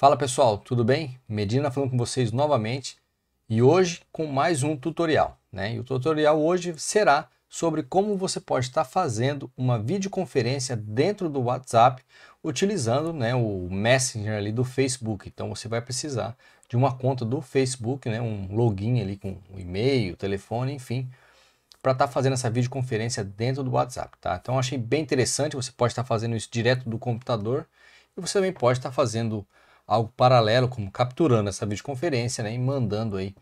Fala pessoal, tudo bem? Medina falando com vocês novamente e hoje com mais um tutorial. Né? E o tutorial hoje será sobre como você pode estar fazendo uma videoconferência dentro do WhatsApp utilizando né, o Messenger ali do Facebook. Então você vai precisar de uma conta do Facebook, né, um login ali com o e-mail, telefone, enfim, para estar tá fazendo essa videoconferência dentro do WhatsApp. Tá? Então achei bem interessante, você pode estar tá fazendo isso direto do computador e você também pode estar tá fazendo algo paralelo, como capturando essa videoconferência né, e mandando aí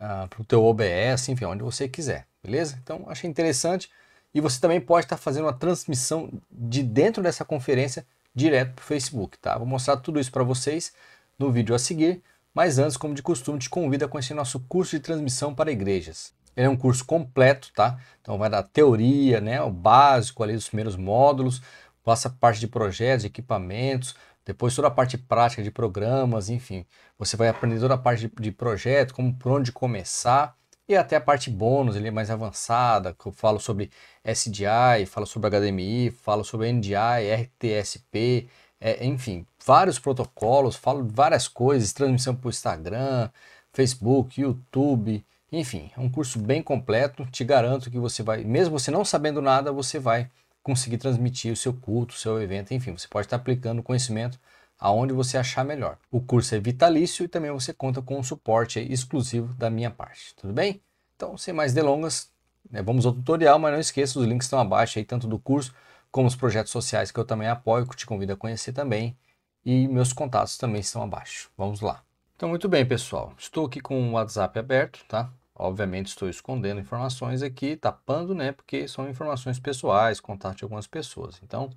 uh, ah, para o teu OBS, enfim, onde você quiser, beleza? Então, achei interessante. E você também pode estar tá fazendo uma transmissão de dentro dessa conferência direto para o Facebook, tá? Vou mostrar tudo isso para vocês no vídeo a seguir, mas antes, como de costume, te convido a conhecer nosso curso de transmissão para igrejas. Ele é um curso completo, tá? Então vai da teoria, né, o básico ali dos primeiros módulos, passa parte de projetos, equipamentos, depois toda a parte prática de programas, enfim. Você vai aprender toda a parte de, de projeto, como por onde começar e até a parte bônus, ele é mais avançada, que eu falo sobre SDI, falo sobre HDMI, falo sobre NDI, RTSP, é, enfim, vários protocolos, falo várias coisas, transmissão para o Instagram, Facebook, YouTube, enfim, é um curso bem completo, te garanto que você vai, mesmo você não sabendo nada, você vai conseguir transmitir o seu culto, o seu evento, enfim, você pode estar aplicando o conhecimento aonde você achar melhor. O curso é vitalício e também você conta com um suporte exclusivo da minha parte, tudo bem? Então, sem mais delongas, né, vamos ao tutorial, mas não esqueça, os links estão abaixo aí, tanto do curso como os projetos sociais que eu também apoio, que te convido a conhecer também, e meus contatos também estão abaixo. Vamos lá. Então, muito bem, pessoal. Estou aqui com o WhatsApp aberto, tá? Obviamente estou escondendo informações aqui, tapando, né? Porque são informações pessoais, contato de algumas pessoas. Então,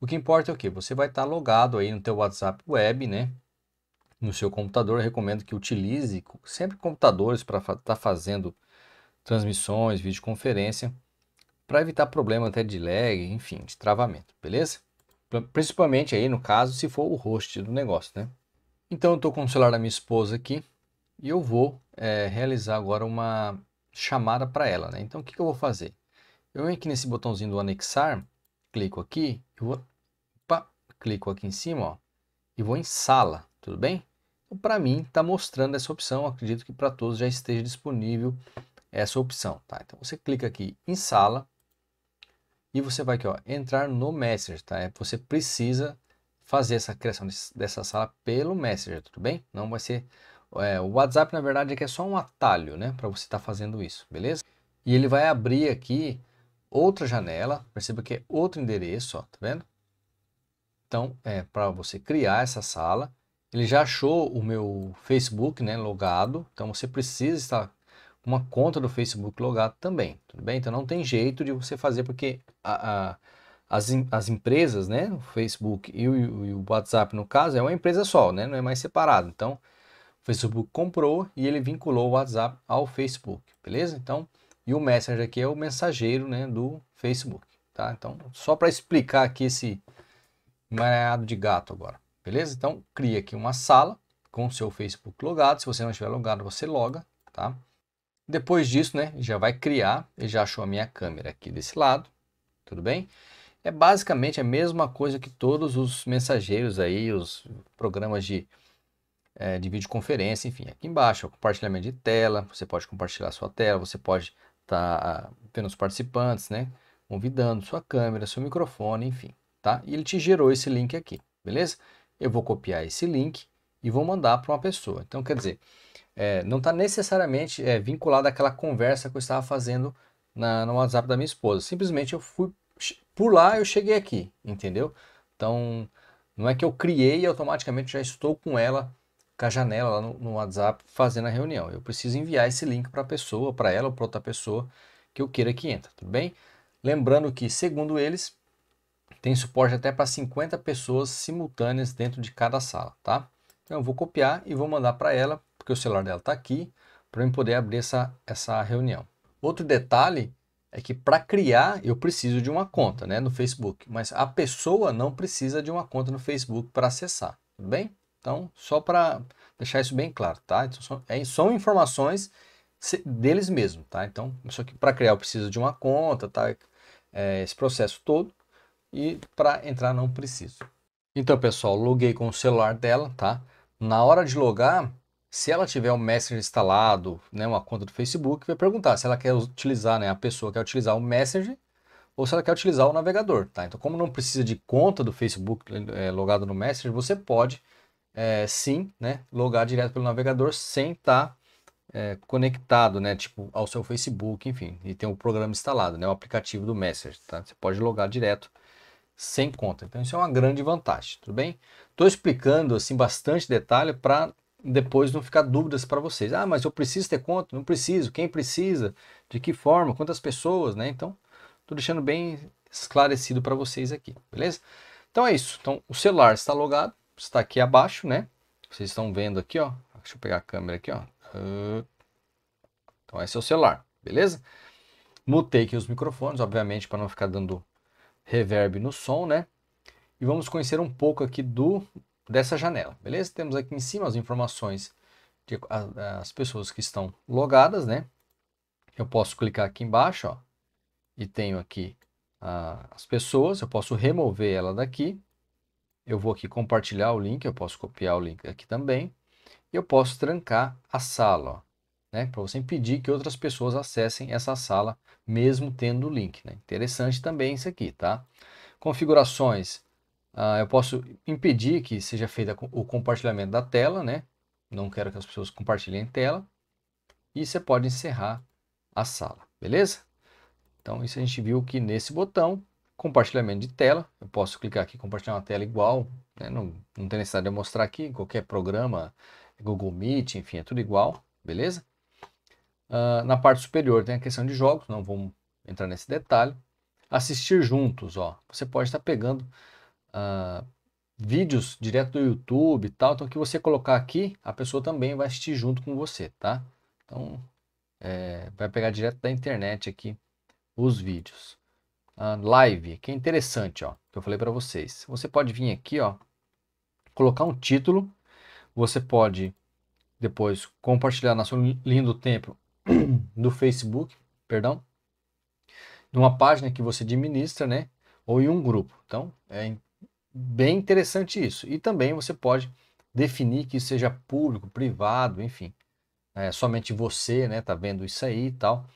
o que importa é o que? Você vai estar logado aí no teu WhatsApp web, né? No seu computador, Eu recomendo que utilize sempre computadores para estar tá fazendo transmissões, videoconferência, para evitar problema até de lag, enfim, de travamento, beleza? Principalmente aí no caso se for o host do negócio, né? Então eu estou com o celular da minha esposa aqui e eu vou é, realizar agora uma chamada para ela. Né? Então, o que, que eu vou fazer? Eu venho aqui nesse botãozinho do anexar, clico aqui, eu vou, opa, clico aqui em cima ó, e vou em sala, tudo bem? Então, para mim, está mostrando essa opção, acredito que para todos já esteja disponível essa opção. Tá? Então, você clica aqui em sala e você vai aqui, ó, entrar no Messenger. Tá? É, você precisa fazer essa criação dessa sala pelo Messenger, tudo bem? Não vai ser é, o WhatsApp, na verdade, aqui é, é só um atalho, né? Para você estar tá fazendo isso, beleza? E ele vai abrir aqui outra janela. Perceba que é outro endereço, ó, tá vendo? Então, é para você criar essa sala. Ele já achou o meu Facebook, né, logado. Então, você precisa estar com uma conta do Facebook logado também, tudo bem? Então, não tem jeito de você fazer, porque a, a as, as empresas, né, o Facebook e o, e o WhatsApp, no caso, é uma empresa só, né? Não é mais separado. Então, Facebook comprou e ele vinculou o WhatsApp ao Facebook, beleza? Então, e o Messenger aqui é o mensageiro, né, do Facebook, tá? Então, só para explicar aqui esse emaranhado de gato agora, beleza? Então, cria aqui uma sala com o seu Facebook logado, se você não estiver logado, você loga, tá? Depois disso, né, já vai criar, ele já achou a minha câmera aqui desse lado, tudo bem? É basicamente a mesma coisa que todos os mensageiros aí, os programas de é, de videoconferência, enfim. Aqui embaixo é compartilhamento de tela, você pode compartilhar sua tela, você pode estar tá vendo os participantes, né? Convidando sua câmera, seu microfone, enfim, tá? E ele te gerou esse link aqui, beleza? Eu vou copiar esse link e vou mandar para uma pessoa. Então, quer dizer, é, não está necessariamente é, vinculado àquela conversa que eu estava fazendo na, no WhatsApp da minha esposa. Simplesmente eu fui por lá, eu cheguei aqui, entendeu? Então, não é que eu criei e automaticamente já estou com ela com a janela lá no, no WhatsApp fazendo a reunião. Eu preciso enviar esse link para a pessoa, para ela ou para outra pessoa que eu queira que entre, tudo bem? Lembrando que, segundo eles, tem suporte até para 50 pessoas simultâneas dentro de cada sala, tá? Então eu vou copiar e vou mandar para ela, porque o celular dela está aqui, para eu poder abrir essa, essa reunião. Outro detalhe é que para criar eu preciso de uma conta né, no Facebook, mas a pessoa não precisa de uma conta no Facebook para acessar, tudo bem? Então, só para deixar isso bem claro, tá? Então, são, é, são informações deles mesmos, tá? Então, só que para criar eu preciso de uma conta, tá? É, esse processo todo. E para entrar não preciso. Então, pessoal, loguei com o celular dela, tá? Na hora de logar, se ela tiver o Messenger instalado, né, uma conta do Facebook, vai perguntar se ela quer utilizar, né, a pessoa quer utilizar o Messenger ou se ela quer utilizar o navegador, tá? Então, como não precisa de conta do Facebook é, logado no Messenger, você pode é, sim, né, logar direto pelo navegador sem estar tá, é, conectado, né, tipo ao seu Facebook, enfim, e tem o programa instalado, né, o aplicativo do Messenger, tá? Você pode logar direto sem conta. Então isso é uma grande vantagem, tudo bem? Estou explicando assim bastante detalhe para depois não ficar dúvidas para vocês. Ah, mas eu preciso ter conta? Não preciso. Quem precisa? De que forma? Quantas pessoas, né? Então, estou deixando bem esclarecido para vocês aqui, beleza? Então é isso. Então o celular está logado, está aqui abaixo, né? Vocês estão vendo aqui, ó. Deixa eu pegar a câmera aqui, ó. Ah. Então esse é o celular, beleza? Mutei aqui os microfones, obviamente, para não ficar dando reverb no som, né? E vamos conhecer um pouco aqui do dessa janela, beleza? Temos aqui em cima as informações de a, as pessoas que estão logadas, né? Eu posso clicar aqui embaixo, ó, e tenho aqui a, as pessoas, eu posso remover ela daqui, eu vou aqui compartilhar o link, eu posso copiar o link aqui também. E eu posso trancar a sala, né? Para você impedir que outras pessoas acessem essa sala, mesmo tendo o link. Né? Interessante também isso aqui, tá? Configurações. Ah, eu posso impedir que seja feito o compartilhamento da tela, né? Não quero que as pessoas compartilhem tela. E você pode encerrar a sala, beleza? Então, isso a gente viu que nesse botão Compartilhamento de tela, eu posso clicar aqui compartilhar uma tela igual, né? não, não tem necessidade de mostrar aqui, qualquer programa, Google Meet, enfim, é tudo igual, beleza? Uh, na parte superior tem a questão de jogos, não vamos entrar nesse detalhe. Assistir juntos, ó, você pode estar pegando uh, vídeos direto do YouTube e tal, então que você colocar aqui, a pessoa também vai assistir junto com você, tá? Então, é, vai pegar direto da internet aqui os vídeos. Ah, live, que é interessante, ó, que eu falei para vocês. Você pode vir aqui, ó, colocar um título, você pode depois compartilhar na sua lindo tempo do Facebook, perdão, numa página que você administra, né, ou em um grupo. Então, é bem interessante isso. E também você pode definir que seja público, privado, enfim. É, somente você, né, tá vendo isso aí e tal.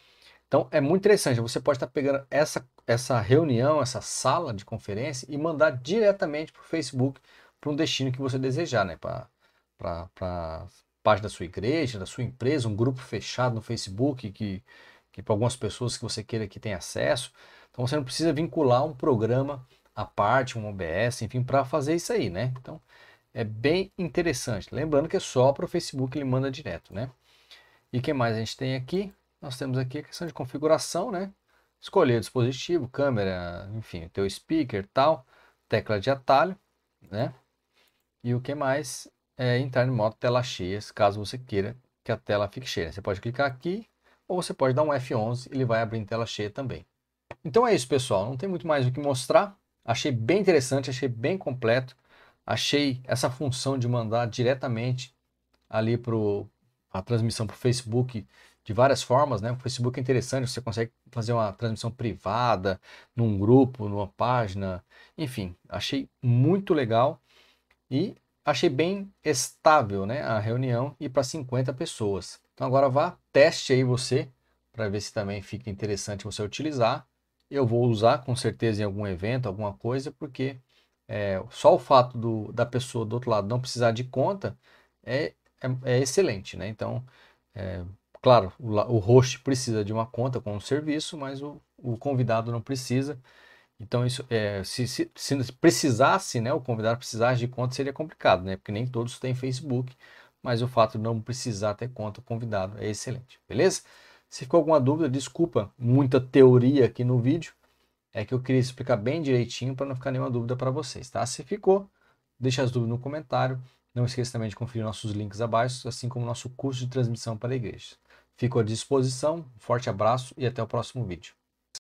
Então é muito interessante. Você pode estar pegando essa, essa reunião, essa sala de conferência e mandar diretamente para o Facebook para um destino que você desejar, né? Para a página da sua igreja, da sua empresa, um grupo fechado no Facebook que, que para algumas pessoas que você queira que tenha acesso. Então você não precisa vincular um programa à parte, um OBS, enfim, para fazer isso aí, né? Então é bem interessante. Lembrando que é só para o Facebook ele manda direto, né? E que mais a gente tem aqui? nós temos aqui a questão de configuração, né? Escolher o dispositivo, câmera, enfim, teu speaker, tal, tecla de atalho, né? E o que mais é entrar em modo tela cheia, caso você queira que a tela fique cheia. Você pode clicar aqui ou você pode dar um F11 e ele vai abrir em tela cheia também. Então é isso, pessoal. Não tem muito mais o que mostrar. Achei bem interessante, achei bem completo. Achei essa função de mandar diretamente ali para a transmissão para o Facebook de várias formas, né? O Facebook é interessante, você consegue fazer uma transmissão privada, num grupo, numa página, enfim, achei muito legal e achei bem estável, né, a reunião e para 50 pessoas. Então agora vá, teste aí você para ver se também fica interessante você utilizar. Eu vou usar com certeza em algum evento, alguma coisa, porque é, só o fato do, da pessoa do outro lado não precisar de conta é, é, é excelente, né? Então, é, Claro, o host precisa de uma conta com o um serviço, mas o, o convidado não precisa. Então, isso, é, se, se, se, precisasse, né, o convidado precisasse de conta, seria complicado, né? Porque nem todos têm Facebook, mas o fato de não precisar ter conta o convidado é excelente, beleza? Se ficou alguma dúvida, desculpa, muita teoria aqui no vídeo. É que eu queria explicar bem direitinho para não ficar nenhuma dúvida para vocês, tá? Se ficou, deixa as dúvidas no comentário. Não esqueça também de conferir nossos links abaixo, assim como nosso curso de transmissão para igrejas. Fico à disposição. Forte abraço e até o próximo vídeo.